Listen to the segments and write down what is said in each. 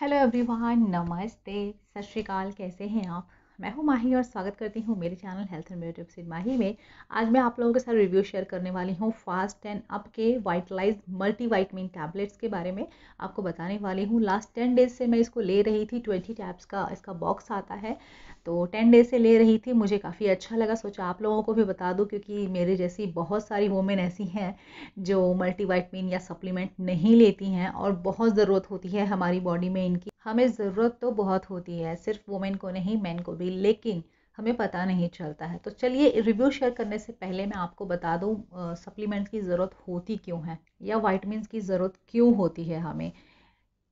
hello everyone नमस्ते सत श्रीकाल कैसे हैं आप मैं हूं माही और स्वागत करती हूं मेरे channel health and beauty tips Mahi में आज मैं आप लोगों के साथ रिव्यू शेयर करने वाली हूं फास्ट एंड अप के वाइटलाइज मल्टी वाइटमिन टैबलेट्स के बारे में आपको बताने वाली हूं लास्ट टेन डेज से मैं इसको ले रही थी ट्वेंटी टैब्स का इसका बॉक्स आता है तो टेन डेज से ले रही थी मुझे काफ़ी अच्छा लगा सोचा आप लोगों को भी बता दूँ क्योंकि मेरे जैसी बहुत सारी वोमेन ऐसी हैं जो मल्टी वाइटमिन या सप्लीमेंट नहीं लेती हैं और बहुत ज़रूरत होती है हमारी बॉडी में इनकी हमें ज़रूरत तो बहुत होती है सिर्फ वुमेन को नहीं मैन को भी लेकिन हमें पता नहीं चलता है तो चलिए रिव्यू शेयर करने से पहले मैं आपको बता दूँ सप्लीमेंट्स की ज़रूरत होती क्यों है या वाइटमिन की ज़रूरत क्यों होती है हमें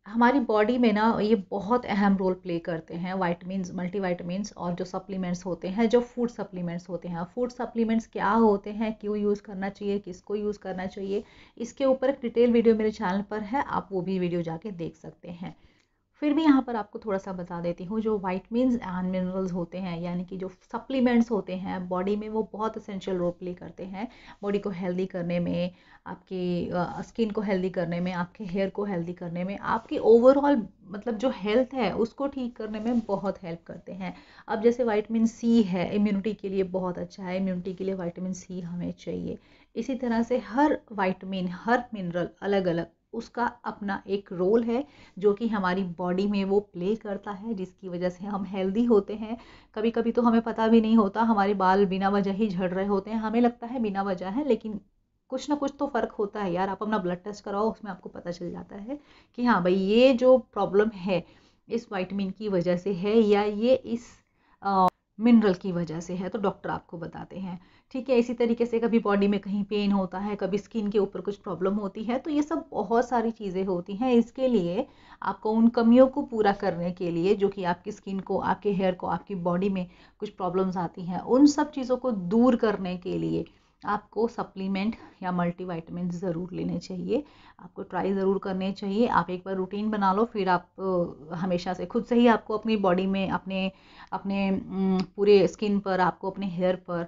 हमारी बॉडी में ना ये बहुत अहम रोल प्ले करते हैं वाइटमिन मल्टीवाइटमिन और जो सप्लीमेंट्स होते हैं जो फूड सप्लीमेंट्स होते हैं फूड सप्लीमेंट्स क्या होते हैं क्यों यूज़ करना चाहिए किसको यूज़ करना चाहिए इसके ऊपर एक डिटेल वीडियो मेरे चैनल पर है आप वो भी वीडियो जाके देख सकते हैं फिर भी यहाँ पर आपको थोड़ा सा बता देती हूँ जो वाइटमिन एंड मिनरल्स होते हैं यानी कि जो सप्लीमेंट्स होते हैं बॉडी में वो बहुत असेंशियल रोल प्ले करते हैं बॉडी को हेल्दी करने में आपकी स्किन को हेल्दी करने में आपके हेयर को हेल्दी करने में आपकी ओवरऑल मतलब जो हेल्थ है उसको ठीक करने में बहुत हेल्प करते हैं अब जैसे वाइटमिन सी है इम्यूनिटी के लिए बहुत अच्छा है इम्यूनिटी के लिए वाइटमिन सी हमें चाहिए इसी तरह से हर वाइटमिन हर मिनरल अलग अलग उसका अपना एक रोल है जो कि हमारी बॉडी में वो प्ले करता है जिसकी वजह से हम हेल्दी होते हैं कभी कभी तो हमें पता भी नहीं होता हमारे बाल बिना वजह ही झड़ रहे होते हैं हमें लगता है बिना वजह है लेकिन कुछ ना कुछ तो फ़र्क होता है यार आप अपना ब्लड टेस्ट कराओ उसमें आपको पता चल जाता है कि हाँ भाई ये जो प्रॉब्लम है इस वाइटमिन की वजह से है या ये इस आ, मिनरल की वजह से है तो डॉक्टर आपको बताते हैं ठीक है इसी तरीके से कभी बॉडी में कहीं पेन होता है कभी स्किन के ऊपर कुछ प्रॉब्लम होती है तो ये सब बहुत सारी चीज़ें होती हैं इसके लिए आपको उन कमियों को पूरा करने के लिए जो कि आपकी स्किन को आपके हेयर को आपकी बॉडी में कुछ प्रॉब्लम्स आती हैं उन सब चीज़ों को दूर करने के लिए आपको सप्लीमेंट या मल्टीविटामिन ज़रूर लेने चाहिए आपको ट्राई ज़रूर करने चाहिए आप एक बार रूटीन बना लो फिर आप हमेशा से खुद से ही आपको अपनी बॉडी में अपने अपने पूरे स्किन पर आपको अपने हेयर पर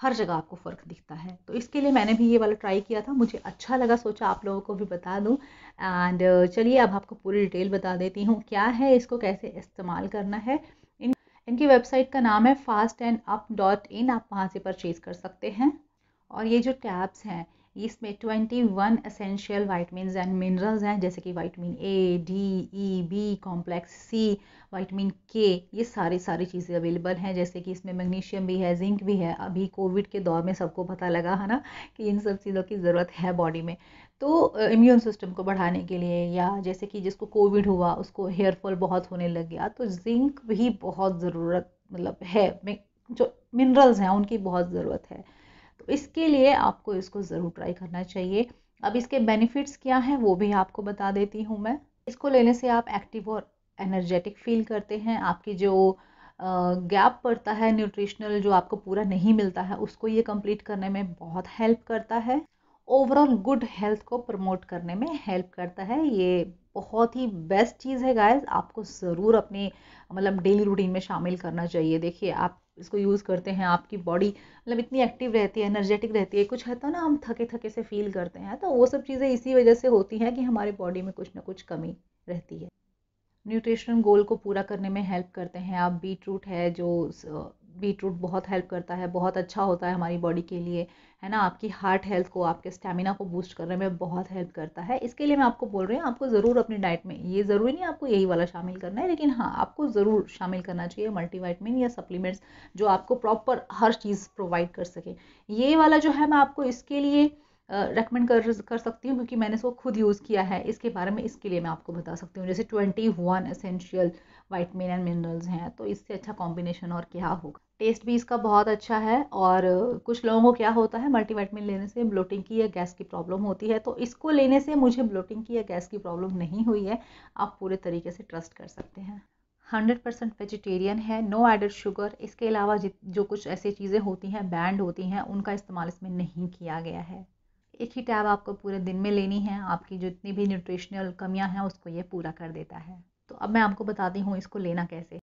हर जगह आपको फ़र्क दिखता है तो इसके लिए मैंने भी ये वाला ट्राई किया था मुझे अच्छा लगा सोचा आप लोगों को भी बता दूं एंड चलिए अब आपको पूरी डिटेल बता देती हूँ क्या है इसको कैसे इस्तेमाल करना है इन इनकी वेबसाइट का नाम है fast and up dot in आप वहाँ से परचेज़ कर सकते हैं और ये जो टैब्स हैं इसमें twenty one essential vitamin and minerals हैं जैसे कि vitamin A D E B complex C vitamin K ये सारी सारी चीज़ें अवेलेबल हैं जैसे कि इसमें मैग्नीशियम भी है जिंक भी है अभी कोविड के दौर में सबको पता लगा है ना कि इन सब चीज़ों की ज़रूरत है बॉडी में तो इम्यून सिस्टम को बढ़ाने के लिए या जैसे कि जिसको कोविड हुआ उसको हेयरफॉल बहुत होने लग गया तो जिंक भी बहुत ज़रूरत मतलब है जो मिनरल्स हैं उनकी बहुत ज़रूरत है तो इसके लिए आपको इसको ज़रूर ट्राई करना चाहिए अब इसके बेनिफिट्स क्या हैं वो भी आपको बता देती हूँ मैं इसको लेने से आप एक्टिव और एनर्जेटिक फील करते हैं आपकी जो गैप पड़ता है न्यूट्रिशनल जो आपको पूरा नहीं मिलता है उसको ये कंप्लीट करने में बहुत हेल्प करता है ओवरऑल गुड हेल्थ को प्रमोट करने में हेल्प करता है ये बहुत ही बेस्ट चीज़ है गाइस आपको ज़रूर अपने मतलब डेली रूटीन में शामिल करना चाहिए देखिए आप इसको यूज़ करते हैं आपकी बॉडी मतलब इतनी एक्टिव रहती है एनर्जेटिक रहती है कुछ है तो ना हम थके थके से फील करते हैं तो वो सब चीज़ें इसी वजह से होती हैं कि हमारे बॉडी में कुछ ना कुछ कमी रहती है न्यूट्रिशन गोल को पूरा करने में हेल्प करते हैं आप बीट रूट है जो बीट रूट बहुत हेल्प करता है बहुत अच्छा होता है हमारी बॉडी के लिए है ना आपकी हार्ट हेल्थ को आपके स्टेमिना को बूस्ट करने में बहुत हेल्प करता है इसके लिए मैं आपको बोल रही हूँ आपको ज़रूर अपनी डाइट में ये ज़रूरी नहीं आपको यही वाला शामिल करना है लेकिन हाँ आपको ज़रूर शामिल करना चाहिए मल्टीवाइटमिन या सप्लीमेंट्स जो आपको प्रॉपर हर चीज़ प्रोवाइड कर सके ये वाला जो है मैं आपको इसके लिए रेकमेंड कर कर सकती हूँ क्योंकि मैंने इसको खुद यूज़ किया है इसके बारे में इसके लिए मैं आपको बता सकती हूँ जैसे twenty one essential vitamin and minerals हैं तो इससे अच्छा कॉम्बिनेशन और क्या होगा टेस्ट भी इसका बहुत अच्छा है और कुछ लोगों को क्या होता है मल्टीविटामिन लेने से ब्लोटिंग की या गैस की प्रॉब्लम होती है तो इसको लेने से मुझे ब्लोटिंग की या गैस की प्रॉब्लम नहीं हुई है आप पूरे तरीके से ट्रस्ट कर सकते हैं हंड्रेड परसेंट वेजिटेरियन है नो एडेड शुगर इसके अलावा जो कुछ ऐसी चीज़ें होती हैं बैंड होती हैं उनका इस्तेमाल इसमें नहीं किया गया है एक ही टैब आपको पूरे दिन में लेनी है आपकी जितनी भी न्यूट्रिशनल कमियां हैं उसको ये पूरा कर देता है तो अब मैं आपको बताती हूँ इसको लेना कैसे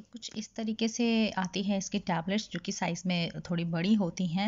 तो कुछ इस तरीके से आती है इसकी टैबलेट्स जो कि साइज़ में थोड़ी बड़ी होती हैं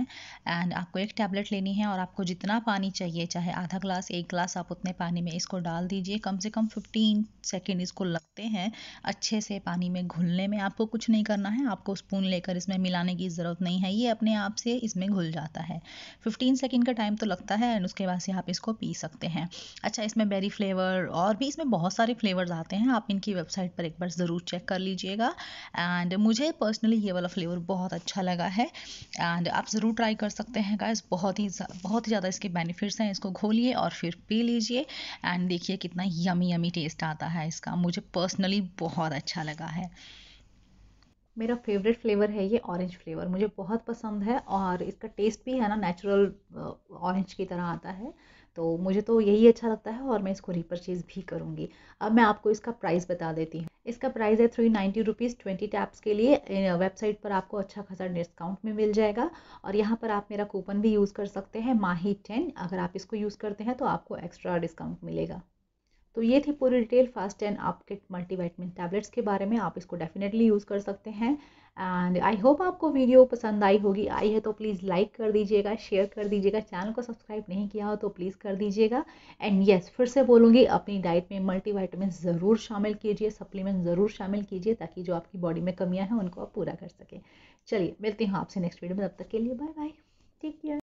एंड आपको एक टैबलेट लेनी है और आपको जितना पानी चाहिए चाहे आधा ग्लास एक ग्लास आप उतने पानी में इसको डाल दीजिए कम से कम 15 सेकेंड इसको लगते हैं अच्छे से पानी में घुलने में आपको कुछ नहीं करना है आपको स्पून लेकर इसमें मिलाने की ज़रूरत नहीं है ये अपने आप से इसमें घुल जाता है फिफ्टीन सेकेंड का टाइम तो लगता है एंड उसके बाद से आप इसको पी सकते हैं अच्छा इसमें बेरी फ्लेवर और भी इसमें बहुत सारे फ्लेवर्स आते हैं आप इनकी वेबसाइट पर एक बार ज़रूर चेक कर लीजिएगा एंड मुझे पर्सनली ये वाला फ्लेवर बहुत अच्छा लगा है एंड आप ज़रूर ट्राई कर सकते हैं गाइस बहुत ही बहुत ही ज़्यादा इसके बेनिफिट्स हैं इसको घोलिए और फिर पी लीजिए एंड देखिए कितना यमी यमी टेस्ट आता है इसका मुझे पर्सनली बहुत अच्छा लगा है मेरा फेवरेट फ्लेवर है ये ऑरेंज फ्लेवर मुझे बहुत पसंद है और इसका टेस्ट भी है ना नेचुरल ऑरेंज की तरह आता है तो मुझे तो यही अच्छा लगता है और मैं इसको रीपरचेज़ भी करूँगी अब मैं आपको इसका प्राइस बता देती हूँ इसका प्राइस है three ninety rupees twenty tabs के लिए वेबसाइट पर आपको अच्छा खासा डिस्काउंट में मिल जाएगा और यहाँ पर आप मेरा कूपन भी यूज़ कर सकते हैं माही टेन अगर आप इसको यूज़ करते हैं तो आपको एक्स्ट्रा डिस्काउंट मिलेगा तो ये थी पूरी डिटेल फास्ट एंड आपके मल्टीवाइटमिन टैबलेट्स के बारे में आप इसको डेफिनेटली यूज़ कर सकते हैं एंड आई होप आपको वीडियो पसंद आई होगी आई है तो प्लीज़ लाइक कर दीजिएगा शेयर कर दीजिएगा चैनल को सब्सक्राइब नहीं किया हो तो प्लीज़ कर दीजिएगा एंड येस yes, फिर से बोलूँगी अपनी डाइट में मल्टीवाइटमिन ज़रूर शामिल कीजिए सप्लीमेंट ज़रूर शामिल कीजिए ताकि जो आपकी बॉडी में कमियाँ हैं उनको आप पूरा कर सकें चलिए मिलती हूँ आपसे नेक्स्ट वीडियो में तब तक के लिए बाय बाय टेक केयर